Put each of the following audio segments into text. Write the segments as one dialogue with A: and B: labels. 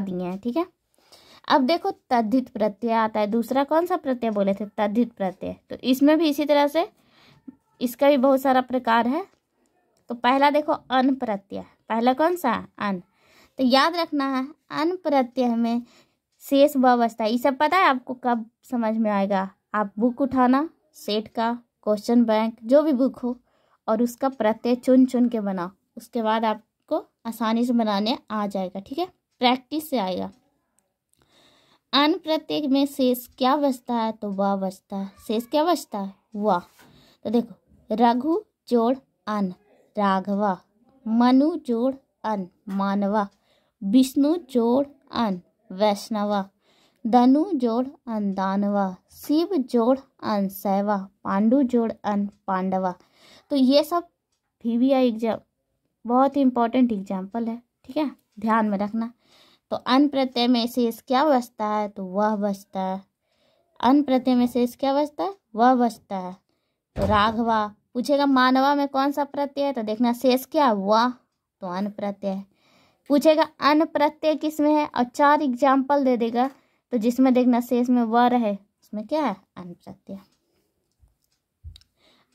A: दिए हैं ठीक है अब देखो तद्धित प्रत्यय आता है दूसरा कौन सा प्रत्यय बोले थे तद्धित प्रत्यय तो इसमें भी इसी तरह से इसका भी बहुत सारा प्रकार है तो पहला देखो अन प्रत्यय पहला कौन सा अन तो याद रखना है अन प्रत्यय में शेष व्यवस्था ये सब पता है आपको कब समझ में आएगा आप बुक उठाना सेट का क्वेश्चन बैंक जो भी बुक हो और उसका प्रत्यय चुन चुन के बनाओ उसके बाद आपको आसानी से बनाने आ जाएगा ठीक है प्रैक्टिस से आएगा अन प्रत्यय में शेष क्या बचता है तो वह बचता है शेष क्या बचता है वह तो देखो रघु जोड़ अन राघवा मनु जोड़ अन मानवा विष्णु जोड़ अन वैष्णवा धनु जोड़ अन दानवा शिव जोड़ अन सैवा पांडु जोड़ अन पांडवा तो ये सब वी आई एग्जाम बहुत ही इंपॉर्टेंट एग्जाम्पल है ठीक है ध्यान में रखना तो अन प्रत्यय में शेष क्या बचता है तो वह बचता है अन प्रत्यय में शेष क्या बचता है वह बचता है तो राघवा पूछेगा मानवा में कौन सा प्रत्यय है तो देखना शेष क्या वह तो अन प्रत्यय पूछेगा अन प्रत्यय किस में है और चार एग्जाम्पल दे देगा तो जिसमें देखना शेष में वह रहे उसमें क्या है अन प्रत्यय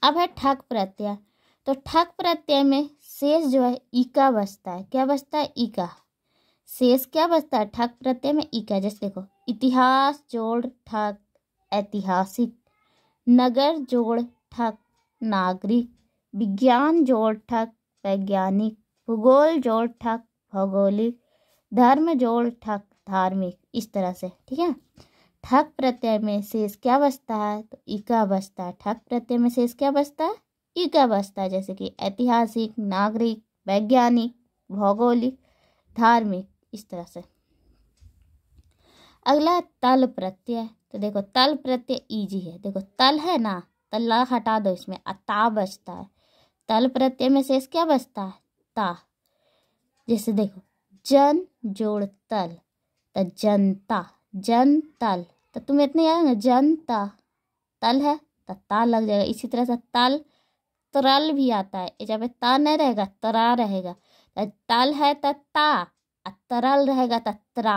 A: अब है ठक प्रत्यय तो ठक प्रत्यय में शेष जो है इका बचता है क्या बचता है इका शेष क्या बचता है ठक प्रत्यय में ई का जैसे देखो इतिहास जोड़ ठक ऐतिहासिक नगर जोड़ ठक नागरिक विज्ञान जोड़ ठक वैज्ञानिक भूगोल जोड़ ठक भौगोलिक धर्म जोड़ ठक धार्मिक इस तरह से ठीक है ठक प्रत्यय में शेष क्या बचता है तो इका बचता है ठक प्रत्यय में शेष क्या बचता है इका बचता है जैसे कि ऐतिहासिक नागरिक वैज्ञानिक भौगोलिक धार्मिक इस तरह से अगला है तल प्रत्यय तो देखो तल प्रत्यय ईजी है देखो तल है ना तल्ला हटा दो इसमें अता बचता है तल प्रत्यय में शेष क्या बचता है ता जैसे देखो जन जोड़ तल तो जनता जन तल तो तुम्हें इतने याद ना जनता तल है तो ता लग जाएगा इसी तरह से तल तरल भी आता है जब ता नहीं रहेगा तरा रहेगा तो तल है तो ता तरल रहेगा तो त्रा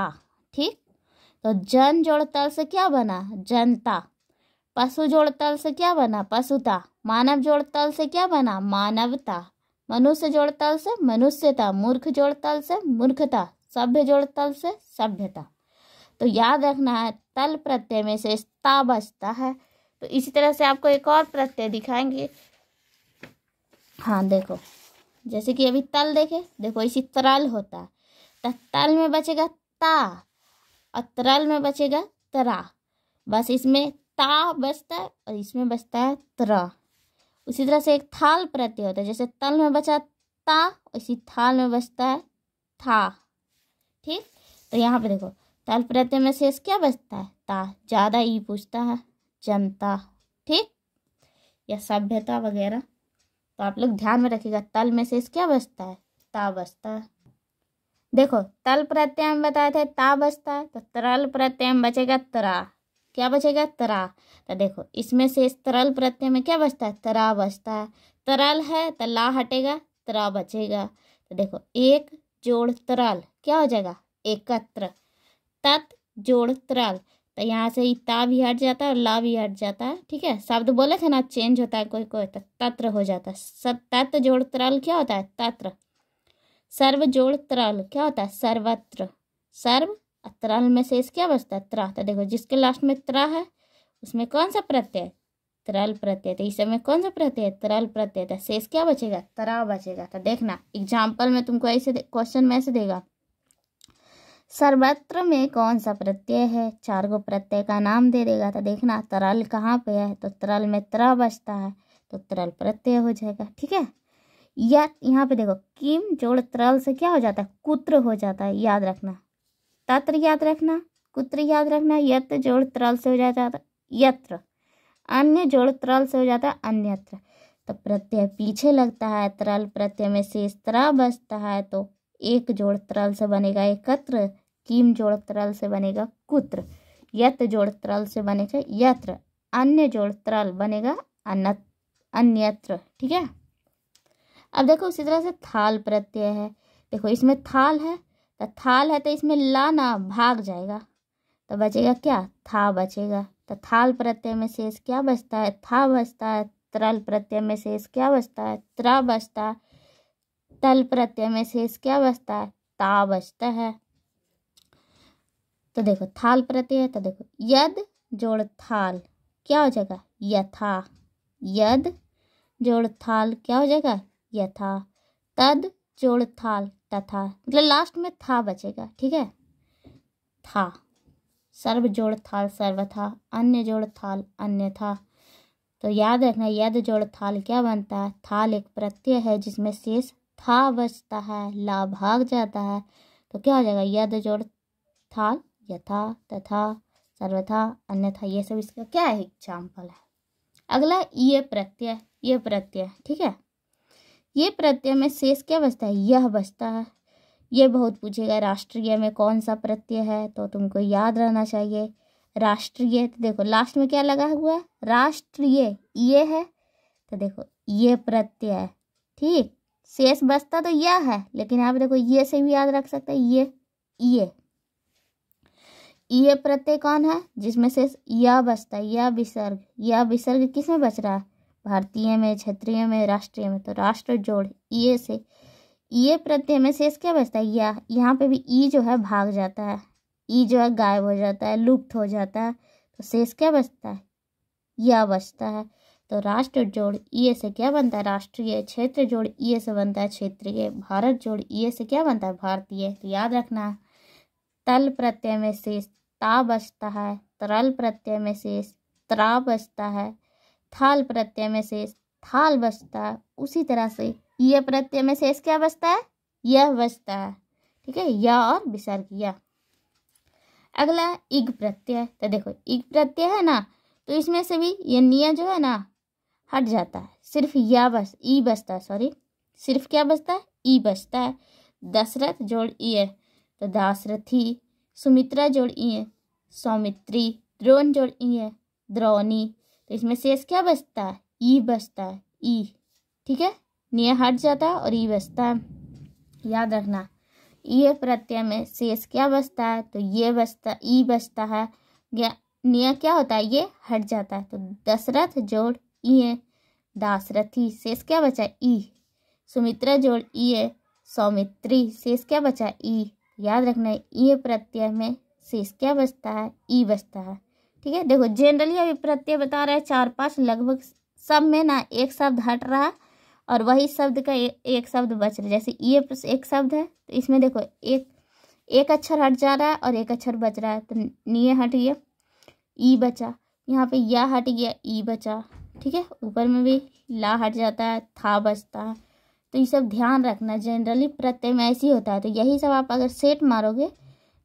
A: ठीक तो जन जोड़ तल से क्या बना जनता पशु जोड़ तल से क्या बना पशुता मानव जोड़ तल से क्या बना मानवता मनुष्य जोड़ तल से मनुष्यता मूर्ख जोड़ तल से मूर्खता सभ्य जोड़ तल से सभ्यता तो याद रखना है तल प्रत्यय में से ता बचता है तो इसी तरह से आपको एक और प्रत्यय दिखाएंगे हाँ देखो जैसे कि अभी तल देखे देखो इसी तरल होता है तो तल में बचेगा ता और तरल में बचेगा तरा बस इसमें ता बचता है और इसमें बचता है तरा उसी तरह से एक थाल प्रत्यय होता है जैसे तल में बचा ता इसी थाल में बचता है था ठीक तो यहाँ पे देखो तल प्रत्यय में शेष क्या बचता है ता ज़्यादा ई पूछता है जनता ठीक या सभ्यता वगैरह तो आप लोग ध्यान में रखिएगा तल में शेष क्या बचता है ता बचता है देखो तल प्रत्यय हम बताए थे ता बचता है तो तरल प्रत्यय में बचेगा तरा क्या बचेगा तरा तो देखो इसमें से इस तरल प्रत्यय में क्या बचता है तरा बचता है तरल है तो ला हटेगा तरा बचेगा तो देखो एक जोड़ तरल क्या हो जाएगा एकत्र तत् जोड़ तरल तो यहाँ से ता भी हट जाता है और ला भी हट जाता है ठीक है शब्द बोले थे ना चेंज होता है कोई कोई तो तत्र हो जाता है तत्व जोड़ तरल क्या होता है तत्र सर्व जोड़ त्रल क्या होता है सर्वत्र सर्व त्रल में शेष क्या बचता है त्र तो देखो जिसके लास्ट में त्रा है उसमें कौन सा प्रत्यय तरल प्रत्यय तो इस समय कौन सा प्रत्यय तरल प्रत्यय था तो शेष क्या बचेगा तरा बचेगा तो देखना एग्जाम्पल में तुमको ऐसे क्वेश्चन में ऐसे देगा सर्वत्र में कौन सा प्रत्यय है चार गो प्रत्यय का नाम दे देगा तो देखना तरल कहाँ पे है तो तरल में तरा बचता है तो तरल प्रत्यय हो जाएगा ठीक है या यहाँ पे देखो किम जोड़ तरल से क्या हो जाता है कुत्र हो जाता है याद रखना तत्र याद रखना कुत्र याद रखना यत्र जोड़ त्रल से हो जाता है यत्र अन्य जोड़ त्रल से हो जाता है अन्यत्र तो प्रत्यय पीछे लगता है तरल प्रत्यय में शेष तरह बचता है तो एक जोड़ त्रल से बनेगा एकत्र किम जोड़ त्रल से बनेगा कुत्र यत्र जोड़ त्रल से बनेगा यत्र अन्य जोड़ त्रल बनेगा अन्य अन्यत्र ठीक है अब देखो उसी तरह से थाल प्रत्यय है देखो इसमें थाल है तो थाल है तो इसमें ला ना भाग जाएगा तो बचेगा क्या था बचेगा तो थाल प्रत्यय में शेष क्या बचता है था बचता है त्रल प्रत्यय में शेष क्या बचता है त्र बचता है तल प्रत्यय में शेष क्या बचता है ता बचता है तो देखो थाल प्रत्यय है तो देखो यद जोड़ थाल क्या हो जाएगा यथा यद जोड़ थाल क्या हो जाएगा यथा तद जोड़ थाल तथा मतलब लास्ट में था बचेगा ठीक है था सर्व जोड़ थाल सर्व था अन्य जोड़ थाल अन्य था तो याद रखना यद जोड़ थाल क्या बनता है थाल एक प्रत्यय है जिसमें शेष था बचता है ला भाग जाता है तो क्या हो जाएगा यद जोड़ थाल यथा तथा सर्वथा अन्यथा ये सब इसका क्या है एग्जाम्पल है अगला ये प्रत्यय ये प्रत्यय ठीक है ये प्रत्यय में शेष क्या बचता है यह बचता है ये बहुत पूछेगा राष्ट्रीय में कौन सा प्रत्यय है तो तुमको याद रहना चाहिए राष्ट्रीय तो देखो लास्ट में क्या लगा हुआ है राष्ट्रीय ये है तो देखो ये प्रत्यय है ठीक शेष बचता तो यह है लेकिन आप देखो ये से भी याद रख सकते हैं ये ये ये प्रत्यय कौन है जिसमें से यह बचता है यह विसर्ग यह विसर्ग किसमें बच रहा है भारतीय में क्षेत्रीय में राष्ट्रीय में तो राष्ट्र जोड़ ये से ये प्रत्यय में शेष क्या बचता है या यहाँ पे भी ई जो है भाग जाता है ई जो है गायब हो जाता है लुप्त हो जाता है तो शेष क्या बचता है या बचता है तो राष्ट्र जोड़ ई से क्या बनता है राष्ट्रीय क्षेत्र जोड़ ई से बनता है क्षेत्रीय भारत जोड़ ई से क्या बनता है भारतीय तो याद रखना तल प्रत्यय में शेष ता बचता है तरल प्रत्यय में शेष त्रा बचता है थाल प्रत्यय में शेष थाल बचता है उसी तरह से यह प्रत्यय में शेष क्या बचता है यह बचता है ठीक है या और विसर्ग या अगला इग प्रत्यय तो देखो इग प्रत्यय है ना तो इसमें से भी यह निय जो है ना हट जाता है सिर्फ या बस ई बचता है सॉरी सिर्फ क्या बचता है ई बचता है दशरथ जोड़ ई तो दासरथी सुमित्रा जोड़ ई सौमित्री द्रोण जोड़ ई द्रोणी तो इसमें शेष क्या बचता है ई e बचता है ई e. ठीक है निय हट जाता है और ई e बचता है याद रखना ई प्रत्यय में शेष क्या बचता है तो ये बचता ई बचता है निय क्या होता है ये हट जाता है तो दशरथ जोड़ ई दासरथी शेष क्या बचा ई सुमित्रा जोड़ ई सौमित्री शेष क्या बचा ई याद रखना है ई प्रत्यय में शेष क्या बचता है ई बचता है ठीक है देखो जनरली अभी प्रत्यय बता रहा है चार पांच लगभग सब में ना एक शब्द हट रहा है और वही शब्द का ए, एक शब्द बच रहा है जैसे ये एक शब्द है तो इसमें देखो एक एक अक्षर हट जा रहा है और एक अक्षर बच रहा है तो निये हट गया ई बचा यहाँ पे या हट गया ई बचा ठीक है ऊपर में भी ला हट जाता है था बचता है तो ये सब ध्यान रखना जनरली प्रत्यय में ऐसे ही होता है तो यही सब आप अगर सेट मारोगे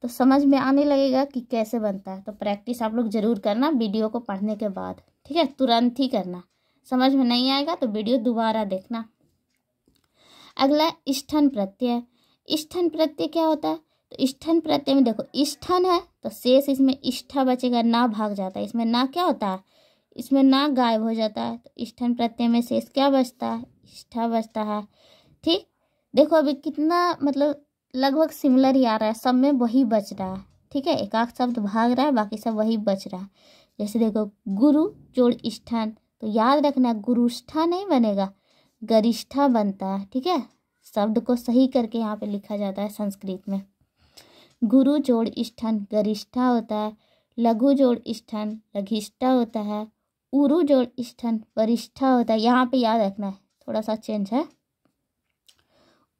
A: तो समझ में आने लगेगा कि कैसे बनता है तो प्रैक्टिस आप लोग ज़रूर करना वीडियो को पढ़ने के बाद ठीक है तुरंत ही करना समझ में नहीं आएगा तो वीडियो दोबारा देखना अगला स्थन प्रत्यय स्थन प्रत्यय क्या होता है तो स्थन प्रत्यय में देखो स्थन है तो शेष इसमें इष्ठा बचेगा ना भाग जाता है इसमें ना क्या होता है इसमें ना गायब हो जाता है तो स्थन प्रत्यय में शेष क्या बचता है इष्ठा बचता है ठीक देखो अभी कितना मतलब लगभग सिमिलर ही आ रहा है सब में वही बच रहा है ठीक है एक शब्द भाग रहा है बाकी सब वही बच रहा है जैसे देखो गुरु जोड़ स्थान तो याद रखना गुरुष्ठा नहीं बनेगा गरिष्ठा बनता है ठीक है शब्द को सही करके यहाँ पे लिखा जाता है संस्कृत में गुरु जोड़ स्थान गरिष्ठा होता है लघु जोड़ स्थान लघिष्ठा होता है उरु जोड़ स्थान वरिष्ठा होता है यहाँ पे याद रखना है थोड़ा सा चेंज है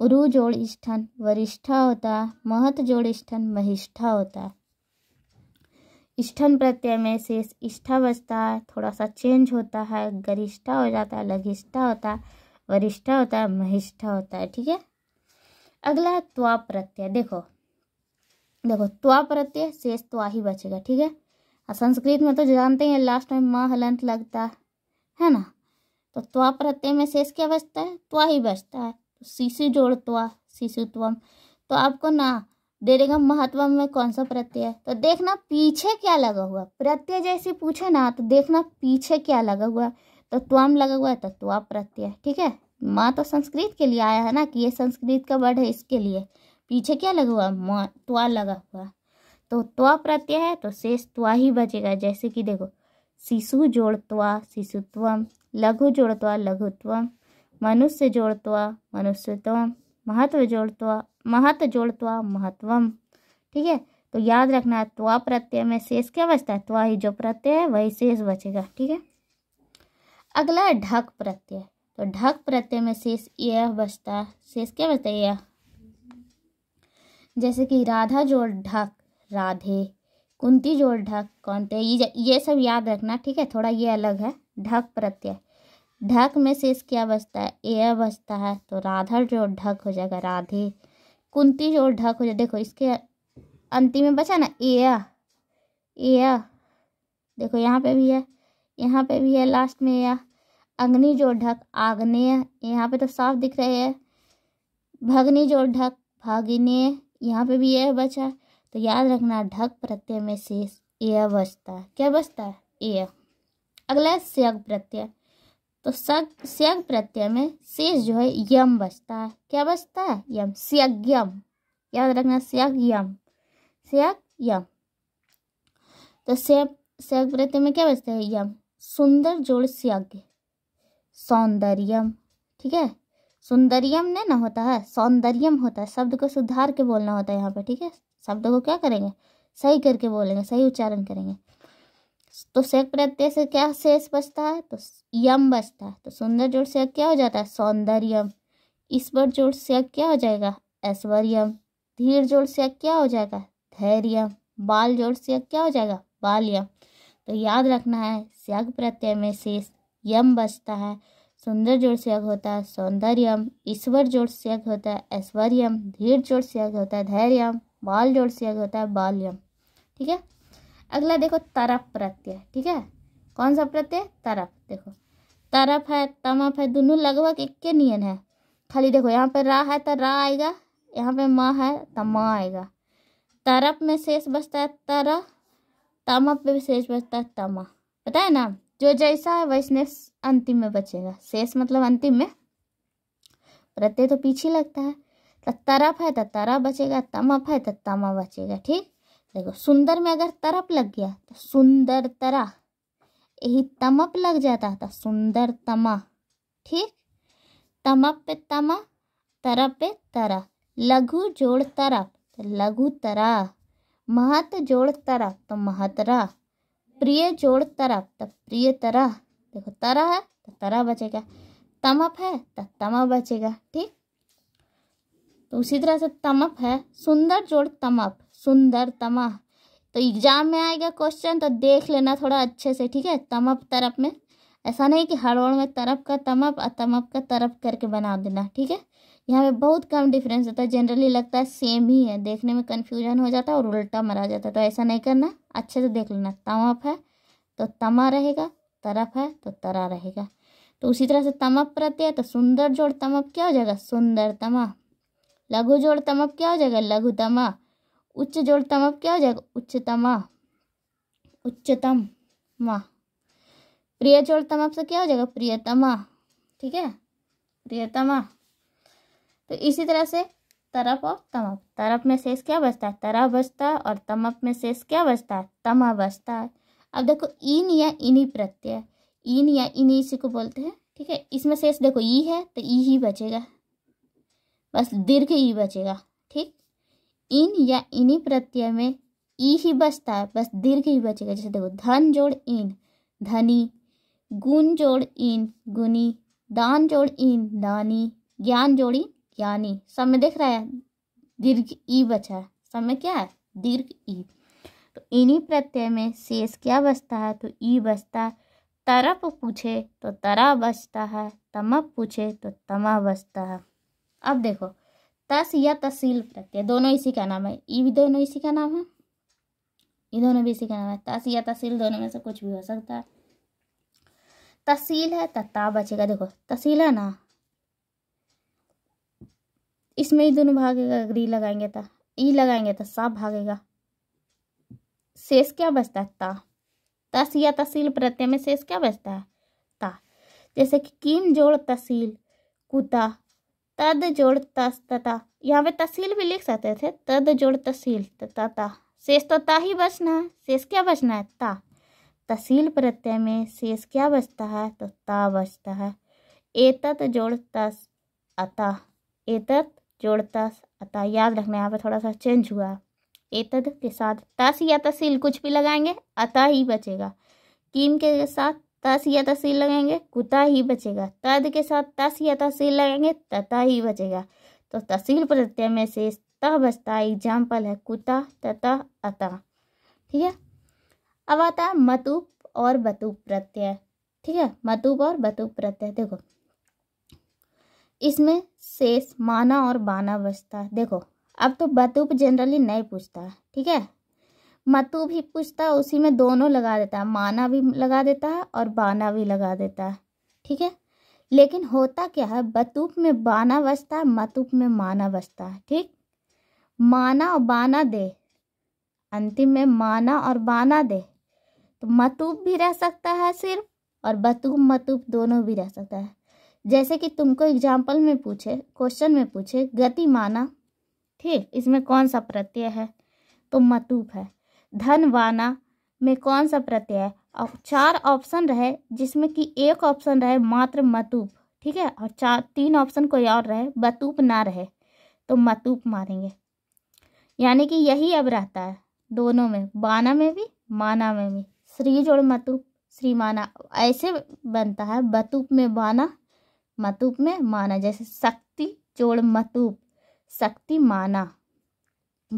A: उरु जोड़ स्थन वरिष्ठा होता महत जोड़ स्थन महिष्ठा होता स्थन प्रत्यय में शेष इष्ठा बचता है थोड़ा सा चेंज होता है गरिष्ठा हो जाता है लघिष्ठा होता है वरिष्ठा होता है महिष्ठा होता है ठीक है अगला त्वा प्रत्यय देखो देखो त्वा प्रत्यय शेष त्वा ही बचेगा ठीक है और संस्कृत में तो जानते हैं लास्ट में माँ हलंत लगता है ना तो त्वा प्रत्यय में शेष क्या बचता है त्वा ही बचता है शिशु जोड़त्वा शिशुत्वम तो आपको ना दे देगा महत्व में कौन सा प्रत्यय तो देखना पीछे क्या लगा हुआ प्रत्यय जैसे पूछे ना तो देखना पीछे क्या लगा हुआ तो त्वम लगा हुआ है तो त्वा प्रत्यय ठीक है माँ तो संस्कृत के लिए आया है ना कि ये संस्कृत का वर्ड है इसके लिए पीछे क्या लगा हुआ माँ त्वा लगा हुआ तो त्वा प्रत्यय है तो शेष त्वा ही बचेगा जैसे कि देखो शिशु जोड़त्वा शिशुत्वम लघु जोड़त्वा लघुत्वम मनुष्य जोड़त्वा मनुष्यत्वम महत्व जोड़त्वा महत्व जोड़त्वा महत्वम ठीक है तो याद रखना त्वा प्रत्यय में शेष क्या बचता है त्वा ही जो प्रत्यय है वही शेष बचेगा ठीक है अगला है ढक प्रत्यय तो ढक प्रत्यय में शेष यह बचता है शेष क्या बचता है यह जैसे कि राधा जोड़ ढक राधे कुंती जोड़ ढक कौनते ये ये सब याद रखना ठीक है थोड़ा ये अलग है ढक प्रत्यय ढक में शेष क्या बचता है ए बचता है तो राधा जो ढक हो जाएगा राधे कुंती जोड़ ढक हो जाए देखो इसके अंतिम में बचा ना ए ए देखो यहाँ पे भी है यहाँ पे भी है लास्ट में या अग्नि जोड़ ढक आग्नेय यहाँ पे तो साफ दिख रहे है भगनी जो ढक भागिनेय यहाँ पे भी यह बचा तो याद रखना ढक प्रत्यय में शेष ए बचता है क्या बचता है ए अगला है श्यग प्रत्यय तो सग स्यग प्रत्यय में शेष जो है यम बचता है क्या बचता है यम स्यग याद रखना स्यग यम स्यग यम तो स्यग स्यग प्रत्यय में क्या बचता है यम सुंदर जोड़ स्यग सौंदर्यम ठीक है सौंदर्यम ने ना होता है सौंदर्यम होता है शब्द को सुधार के बोलना होता है यहाँ पे ठीक है शब्द को क्या करेंगे सही करके बोलेंगे सही उच्चारण करेंगे तो सेक प्रत्यय से क्या शेष बचता है तो यम बचता है तो सुंदर जोड़ से क्या हो जाता है सौंदर्यम ईश्वर जोड़ से क्या हो जाएगा ऐश्वर्यम धीर जोड़ से क्या हो जाएगा धैर्यम बाल जोड़ से क्या हो जाएगा बाल्यम तो याद रखना है स्यग प्रत्यय में शेष यम बचता है सुंदर जोड़ से होता है सौंदर्यम ईश्वर जोड़ से होता है ऐश्वर्यम धीर जोड़ से होता है धैर्यम बाल जोड़ से होता है बाल्यम ठीक है अगला देखो तरफ प्रत्यय ठीक है कौन सा प्रत्यय तरफ देखो तरफ है तमफ है दोनों लगभग एक के नियन है खाली देखो यहाँ पे रा है तो रा आएगा यहाँ पे म है तो माँ आएगा तरफ में शेष बचता है तरह तमप पे शेष बचता है तमा पता है ना जो जैसा है वैसने अंतिम में बचेगा शेष मतलब अंतिम में प्रत्यय तो पीछे लगता है तो तरफ है तो तरा बचेगा तमप है तो तमा बचेगा ठीक देखो सुंदर में अगर तरप लग गया तो सुंदर तरा यही तमप लग जाता था तो सुंदर तमा ठीक तमप पे तमा तरप पे तरा लघु जोड़ तरप तो लघु तरा महत जोड़ तरप तो महतरा प्रिय जोड़ तरप तो प्रिय तरह देखो तरा है तो तरा बचेगा तमप है तो तमा बचेगा ठीक तो उसी तरह से तमप है सुंदर जोड़ तमप सुंदर तमह तो एग्जाम में आएगा क्वेश्चन तो देख लेना थोड़ा अच्छे से ठीक है तमप तरप में ऐसा नहीं कि हर में तरप का तमप और तमप का तरप करके बना देना ठीक है यहाँ पे बहुत कम डिफरेंस होता है जनरली लगता है सेम ही है देखने में कन्फ्यूजन हो जाता है और उल्टा मरा जाता है तो ऐसा नहीं करना अच्छे से देख लेना तमप है तो तमा रहेगा तरफ है तो तरा रहेगा तो उसी तरह से तमप प्रत्यय तो सुंदर जोड़ तमप क्या हो जाएगा सुंदर तमा लघु जोड़ तमप क्या हो जाएगा लघु तमा उच्च जोड़ अब क्या हो जाएगा उच्चतमा उच्चतम मा प्रिय जोड़तम अब से क्या हो जाएगा प्रियतमा ठीक है प्रियतमा तो इसी तरह से तरफ और तमप तरफ में शेष क्या बचता है तरा बचता है और तमप में शेष क्या बचता है तमा बचता है अब देखो इन या इनी प्रत्यय इन या इनी इसी को बोलते हैं ठीक है इसमें शेष देखो ई है तो ई ही बचेगा बस दीर्घ ई बचेगा ठीक इन या इन्हीं प्रत्यय में ई ही बचता है बस दीर्घ ही बचेगा जैसे देखो धन जोड़ इन धनी गुण जोड़ इन गुनी दान जोड़ इन दानी ज्ञान जोड़ी ज्ञानी सब में देख रहा है दीर्घ ई बचा है सब में क्या है दीर्घ ई तो इन्हीं प्रत्यय में शेष क्या बचता है तो ई बचता है तरप पूछे तो तरा बचता है तमप पूछे तो तमा बचता है अब देखो तस या तहसील प्रत्यय दोनों इसी का नाम है ये भी दोनों इसी का नाम है ये दोनों भी इसी का नाम है तस या तहसील दोनों में से कुछ भी हो सकता है तहसील है तत्ता बचेगा देखो तहसील है ना इसमें ही दोनों भागेगा ग्री लगाएंगे तो ई लगाएंगे तो साफ भागेगा शेष क्या बचता है ता तस या तहसील प्रत्यय में शेष क्या बचता है ता जैसे कि किम जोड़ तहसील कुता तद जोड़ तस तथा यहाँ पे तहसील भी लिख सकते थे तद जोड़ तहसील तथा शेष तो ता ही बचना है शेष क्या बचना है ता तहसील प्रत्यय में शेष क्या बचता है तो ता बचता है एतत जोड़ तस अता एतत जोड़ तस अता याद रखना यहाँ पे थोड़ा सा चेंज हुआ एतद के साथ तस या तहसील कुछ भी लगाएंगे अता ही बचेगा कीम के साथ तस या तसील लगेंगे कुता ही बचेगा तद के साथ तस या तसील लगेंगे तता ही बचेगा तो तसील प्रत्यय में से तह बचता एग्जाम्पल है कुता तता अता ठीक है अब आता है मतुप और बतूप प्रत्यय ठीक है मतुप और बतूप प्रत्यय देखो इसमें शेष माना और बाना बचता है देखो अब तो बतूप जनरली नहीं पूछता है ठीक है मतु भी पूछता है उसी में दोनों लगा देता है माना भी लगा देता है और बाना भी लगा देता है ठीक है लेकिन होता क्या है बतूप में बाना बसता है मतुप में माना बसता है ठीक माना और बाना दे अंतिम में माना और बाना दे तो मतूब भी रह सकता है सिर्फ और बतूब मतूब दोनों भी रह सकता है जैसे कि तुमको एग्जाम्पल में पूछे क्वेश्चन में पूछे गति माना ठीक इसमें कौन सा प्रत्यय है तो मतूप है धनवाना में कौन सा प्रत्यय है और चार ऑप्शन रहे जिसमें कि एक ऑप्शन रहे मात्र मतूप ठीक है और चार तीन ऑप्शन कोई और रहे बतूप ना रहे तो मतूप मारेंगे यानी कि यही अब रहता है दोनों में बाना में भी माना में भी श्री जोड़ मतूप श्री माना ऐसे बनता है बतूप में बाना मतूप में माना जैसे शक्ति जोड़ मतूप शक्ति माना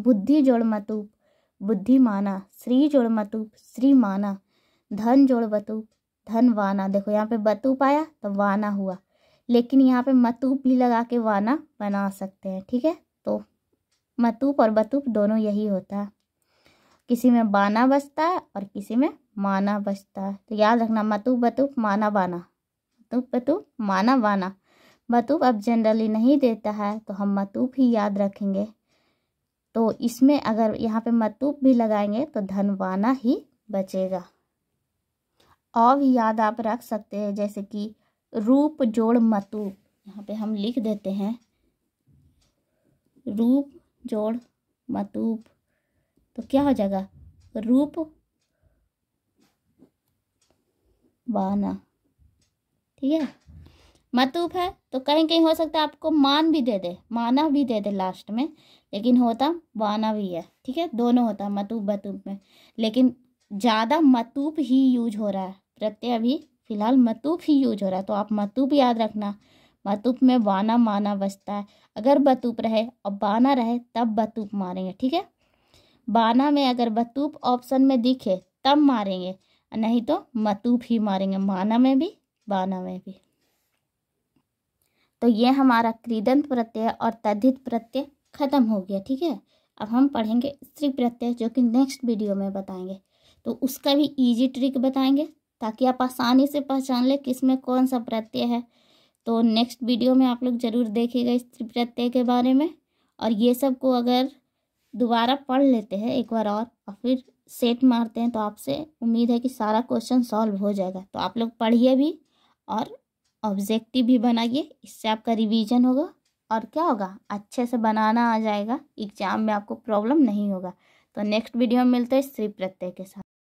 A: बुद्धि जोड़ मतूप बुद्धिमाना श्री जोड़ मतुप श्री माना धन जोड़ बतूप धन वाना देखो यहाँ पे बतूप आया तो वाना हुआ लेकिन यहाँ पे मतूप भी लगा के वाना बना सकते हैं ठीक है तो मतूप और बतूप दोनों यही होता है किसी में बाना बसता है और किसी में माना बसता है तो याद रखना मतूप बतूप माना बाना मतूप बतूप माना बाना बतूप अब जनरली नहीं देता है तो हम मतूप ही याद रखेंगे तो इसमें अगर यहाँ पे मतूप भी लगाएंगे तो धनवाना ही बचेगा और भी याद आप रख सकते हैं जैसे कि रूप जोड़ मतूप यहाँ पे हम लिख देते हैं रूप जोड़ मतूप तो क्या हो जाएगा रूप बाना ठीक है मतूफ है तो कहीं कहीं हो सकता है आपको मान भी दे दे माना भी दे दे लास्ट में लेकिन होता वाना भी है ठीक है दोनों होता मतूफ बतूफ में लेकिन ज़्यादा मतूफ ही यूज हो रहा है प्रत्यय अभी फिलहाल मतूफ ही यूज हो रहा है तो आप मतूफ याद रखना मतूप में वाना माना बचता है अगर बतूप रहे और बाना रहे तब बतूप मारेंगे ठीक है बाना में अगर बतूप ऑप्शन में दिखे तब मारेंगे नहीं तो मतूप ही मारेंगे माना में भी बाना में भी तो ये हमारा क्रीदंत प्रत्यय और तद्धित प्रत्यय खत्म हो गया ठीक है अब हम पढ़ेंगे स्त्री प्रत्यय जो कि नेक्स्ट वीडियो में बताएंगे तो उसका भी इजी ट्रिक बताएंगे ताकि आप आसानी से पहचान लें किस में कौन सा प्रत्यय है तो नेक्स्ट वीडियो में आप लोग ज़रूर देखिएगा स्त्री प्रत्यय के बारे में और ये सब को अगर दोबारा पढ़ लेते हैं एक बार और और फिर सेट मारते हैं तो आपसे उम्मीद है कि सारा क्वेश्चन सॉल्व हो जाएगा तो आप लोग पढ़िए भी और ऑब्जेक्टिव भी बनाइए इससे आपका रिवीजन होगा और क्या होगा अच्छे से बनाना आ जाएगा एग्जाम में आपको प्रॉब्लम नहीं होगा तो नेक्स्ट वीडियो में मिलते हैं श्री प्रत्यय के साथ